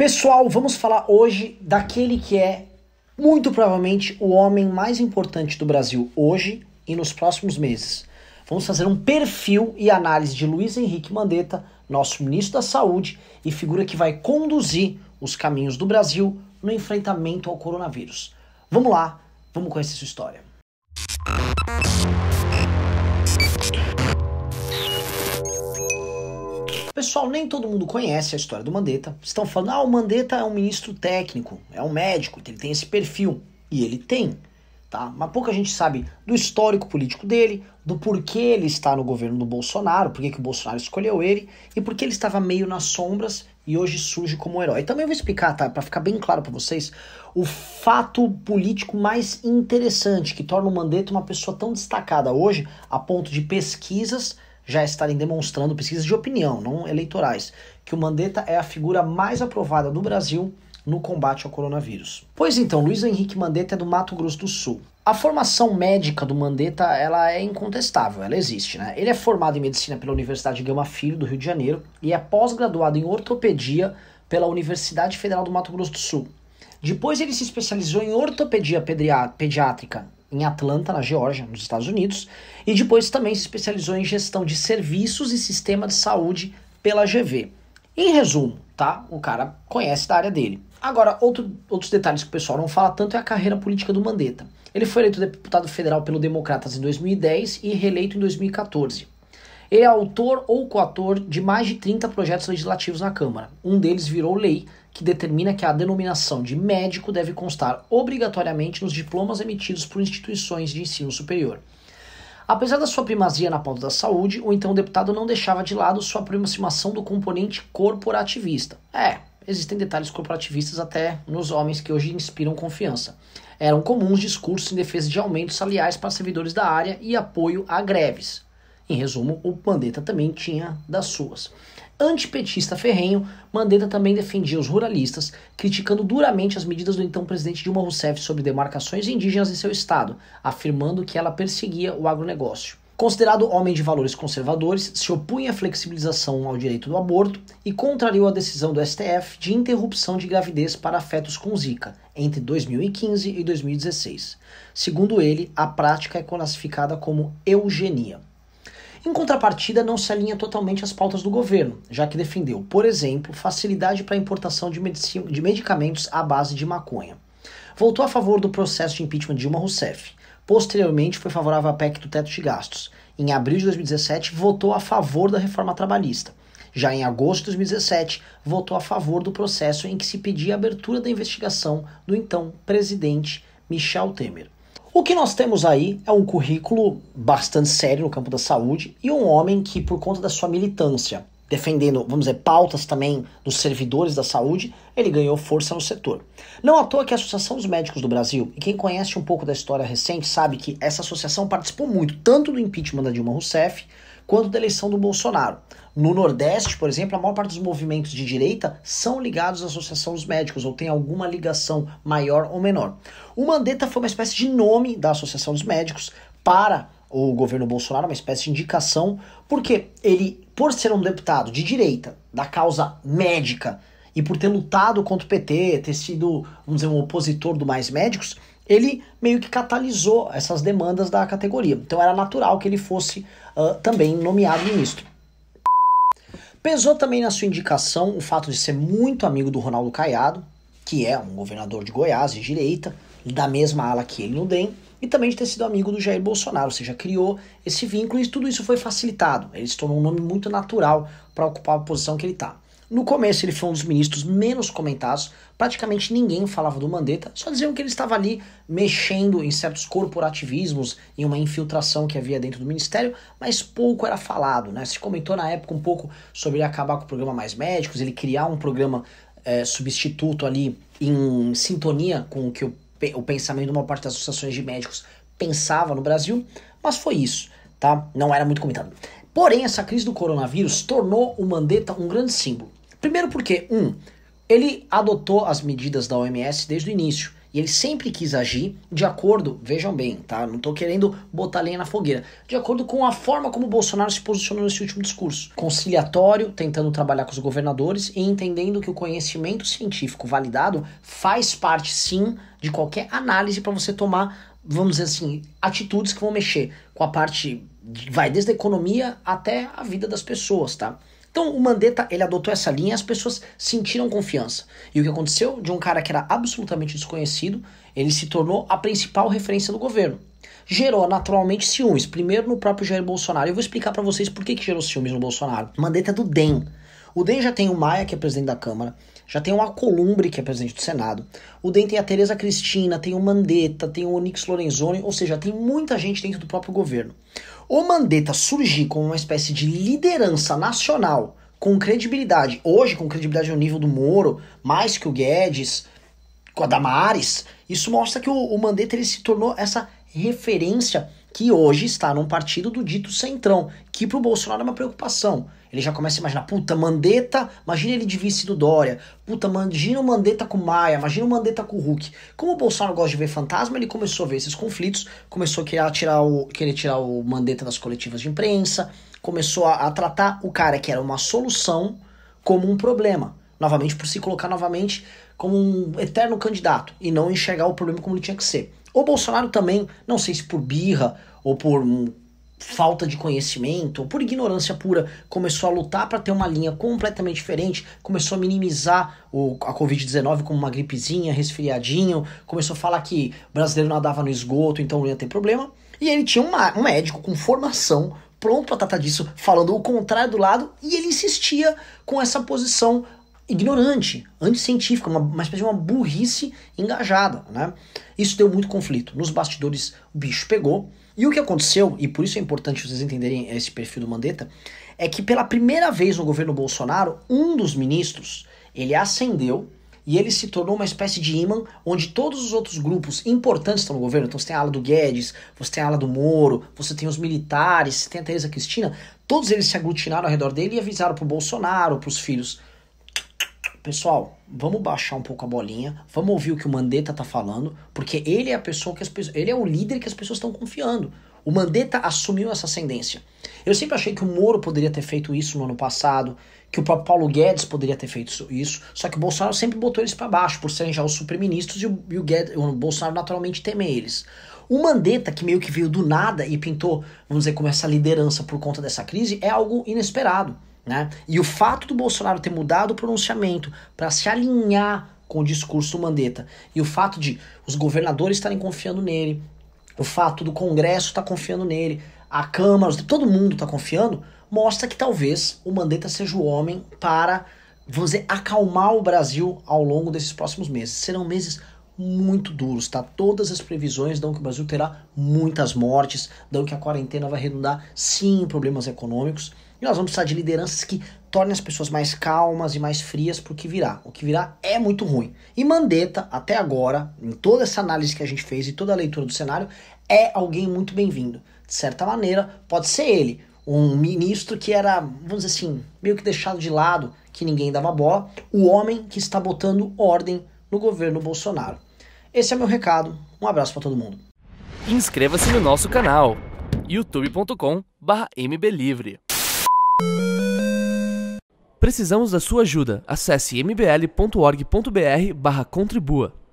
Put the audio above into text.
Pessoal, vamos falar hoje daquele que é muito provavelmente o homem mais importante do Brasil hoje e nos próximos meses. Vamos fazer um perfil e análise de Luiz Henrique Mandetta, nosso ministro da Saúde e figura que vai conduzir os caminhos do Brasil no enfrentamento ao coronavírus. Vamos lá, vamos conhecer sua história. Pessoal, nem todo mundo conhece a história do Mandetta. Estão falando, ah, o Mandetta é um ministro técnico, é um médico, ele tem esse perfil. E ele tem, tá? Mas pouca gente sabe do histórico político dele, do porquê ele está no governo do Bolsonaro, porquê que o Bolsonaro escolheu ele e porquê ele estava meio nas sombras e hoje surge como um herói. Também vou explicar, tá? Para ficar bem claro para vocês, o fato político mais interessante que torna o Mandetta uma pessoa tão destacada hoje a ponto de pesquisas já estarem demonstrando pesquisas de opinião, não eleitorais, que o Mandetta é a figura mais aprovada do Brasil no combate ao coronavírus. Pois então, Luiz Henrique Mandetta é do Mato Grosso do Sul. A formação médica do Mandetta, ela é incontestável, ela existe, né? Ele é formado em medicina pela Universidade Gama Filho do Rio de Janeiro e é pós-graduado em ortopedia pela Universidade Federal do Mato Grosso do Sul. Depois ele se especializou em ortopedia pediátrica em Atlanta, na Geórgia, nos Estados Unidos, e depois também se especializou em gestão de serviços e sistema de saúde pela GV. Em resumo, tá? O cara conhece da área dele. Agora, outro, outros detalhes que o pessoal não fala tanto é a carreira política do Mandetta. Ele foi eleito deputado federal pelo Democratas em 2010 e reeleito em 2014. Ele é autor ou coautor de mais de 30 projetos legislativos na Câmara. Um deles virou lei, que determina que a denominação de médico deve constar obrigatoriamente nos diplomas emitidos por instituições de ensino superior. Apesar da sua primazia na pauta da saúde, o então deputado não deixava de lado sua aproximação do componente corporativista. É, existem detalhes corporativistas até nos homens que hoje inspiram confiança. Eram comuns discursos em defesa de aumentos salariais para servidores da área e apoio a greves. Em resumo, o Mandetta também tinha das suas antipetista ferrenho, Mandetta também defendia os ruralistas, criticando duramente as medidas do então presidente Dilma Rousseff sobre demarcações indígenas em seu estado, afirmando que ela perseguia o agronegócio. Considerado homem de valores conservadores, se opunha à flexibilização ao direito do aborto e contrariou a decisão do STF de interrupção de gravidez para fetos com Zika entre 2015 e 2016. Segundo ele, a prática é classificada como eugenia. Em contrapartida, não se alinha totalmente às pautas do governo, já que defendeu, por exemplo, facilidade para a importação de, de medicamentos à base de maconha. Voltou a favor do processo de impeachment de Dilma Rousseff. Posteriormente, foi favorável à PEC do teto de gastos. Em abril de 2017, votou a favor da reforma trabalhista. Já em agosto de 2017, votou a favor do processo em que se pedia a abertura da investigação do então presidente Michel Temer. O que nós temos aí é um currículo bastante sério no campo da saúde e um homem que, por conta da sua militância, defendendo, vamos dizer, pautas também dos servidores da saúde, ele ganhou força no setor. Não à toa que a Associação dos Médicos do Brasil, e quem conhece um pouco da história recente, sabe que essa associação participou muito, tanto do impeachment da Dilma Rousseff, quanto da eleição do Bolsonaro. No Nordeste, por exemplo, a maior parte dos movimentos de direita são ligados à Associação dos Médicos, ou tem alguma ligação maior ou menor. O Mandetta foi uma espécie de nome da Associação dos Médicos para o governo Bolsonaro, uma espécie de indicação, porque ele, por ser um deputado de direita, da causa médica, e por ter lutado contra o PT, ter sido, vamos dizer, um opositor do Mais Médicos, ele meio que catalisou essas demandas da categoria. Então era natural que ele fosse uh, também nomeado ministro. Pesou também na sua indicação o fato de ser muito amigo do Ronaldo Caiado, que é um governador de Goiás de direita, da mesma ala que ele no DEM, e também de ter sido amigo do Jair Bolsonaro, ou seja, criou esse vínculo e tudo isso foi facilitado. Ele se tornou um nome muito natural para ocupar a posição que ele está. No começo ele foi um dos ministros menos comentados, praticamente ninguém falava do Mandetta, só diziam que ele estava ali mexendo em certos corporativismos, em uma infiltração que havia dentro do ministério, mas pouco era falado, né? Se comentou na época um pouco sobre ele acabar com o programa Mais Médicos, ele criar um programa é, substituto ali em sintonia com o que o, o pensamento de uma parte das associações de médicos pensava no Brasil, mas foi isso, tá? Não era muito comentado. Porém, essa crise do coronavírus tornou o Mandetta um grande símbolo. Primeiro porque, um, ele adotou as medidas da OMS desde o início. E ele sempre quis agir de acordo, vejam bem, tá? Não estou querendo botar lenha na fogueira, de acordo com a forma como Bolsonaro se posicionou nesse último discurso. Conciliatório, tentando trabalhar com os governadores e entendendo que o conhecimento científico validado faz parte sim de qualquer análise para você tomar, vamos dizer assim, atitudes que vão mexer com a parte vai desde a economia até a vida das pessoas, tá? Então o Mandetta, ele adotou essa linha e as pessoas sentiram confiança. E o que aconteceu? De um cara que era absolutamente desconhecido, ele se tornou a principal referência do governo. Gerou naturalmente ciúmes, primeiro no próprio Jair Bolsonaro. Eu vou explicar para vocês por que, que gerou ciúmes no Bolsonaro. Mandetta é do DEM. O DEM já tem o Maia, que é presidente da Câmara, já tem o Alcolumbre, que é presidente do Senado. O DEM tem a Tereza Cristina, tem o Mandetta, tem o Onix Lorenzoni, ou seja, tem muita gente dentro do próprio governo. O Mandetta surgir como uma espécie de liderança nacional com credibilidade, hoje com credibilidade no nível do Moro, mais que o Guedes, com a Damares, isso mostra que o, o Mandetta ele se tornou essa referência que hoje está num partido do dito centrão, que para o Bolsonaro é uma preocupação. Ele já começa a imaginar, puta, Mandetta, imagina ele de vice do Dória, puta, imagina o Mandetta com Maia, imagina o Mandetta com o Hulk. Como o Bolsonaro gosta de ver fantasma, ele começou a ver esses conflitos, começou a querer tirar o, querer tirar o Mandetta das coletivas de imprensa, começou a, a tratar o cara que era uma solução como um problema. Novamente, por se colocar novamente como um eterno candidato e não enxergar o problema como ele tinha que ser. O Bolsonaro também, não sei se por birra ou por hum, falta de conhecimento, ou por ignorância pura, começou a lutar para ter uma linha completamente diferente, começou a minimizar o, a Covid-19 como uma gripezinha, resfriadinho, começou a falar que brasileiro nadava no esgoto, então não ia ter problema. E ele tinha uma, um médico com formação pronto para tratar disso, falando o contrário do lado, e ele insistia com essa posição ignorante, anticientífica, uma, uma espécie de uma burrice engajada. Né? Isso deu muito conflito. Nos bastidores o bicho pegou. E o que aconteceu, e por isso é importante vocês entenderem esse perfil do Mandetta, é que pela primeira vez no governo Bolsonaro, um dos ministros, ele ascendeu e ele se tornou uma espécie de imã onde todos os outros grupos importantes estão no governo. Então você tem a ala do Guedes, você tem a ala do Moro, você tem os militares, você tem a Tereza Cristina. Todos eles se aglutinaram ao redor dele e avisaram pro Bolsonaro, pros filhos pessoal, vamos baixar um pouco a bolinha, vamos ouvir o que o Mandetta tá falando, porque ele é a pessoa que as pessoas, ele é o líder que as pessoas estão confiando. O Mandetta assumiu essa ascendência. Eu sempre achei que o Moro poderia ter feito isso no ano passado, que o próprio Paulo Guedes poderia ter feito isso, só que o Bolsonaro sempre botou eles para baixo, por serem já os super-ministros e, o, e o, Guedes, o Bolsonaro naturalmente teme eles. O Mandetta, que meio que veio do nada e pintou, vamos dizer, como essa liderança por conta dessa crise, é algo inesperado. Né? E o fato do Bolsonaro ter mudado o pronunciamento para se alinhar com o discurso do Mandetta e o fato de os governadores estarem confiando nele, o fato do Congresso estar tá confiando nele, a Câmara, todo mundo está confiando, mostra que talvez o Mandetta seja o homem para vamos dizer, acalmar o Brasil ao longo desses próximos meses. Serão meses muito duros, tá? Todas as previsões dão que o Brasil terá muitas mortes, dão que a quarentena vai redundar sim em problemas econômicos e nós vamos precisar de lideranças que tornem as pessoas mais calmas e mais frias para o que virá. O que virá é muito ruim. E Mandetta, até agora, em toda essa análise que a gente fez e toda a leitura do cenário, é alguém muito bem-vindo. De certa maneira, pode ser ele, um ministro que era, vamos dizer assim, meio que deixado de lado, que ninguém dava bola, o homem que está botando ordem no governo Bolsonaro. Esse é meu recado. Um abraço para todo mundo. Inscreva-se no nosso canal youtube.com/mblivre. Precisamos da sua ajuda. Acesse mbl.org.br/contribua.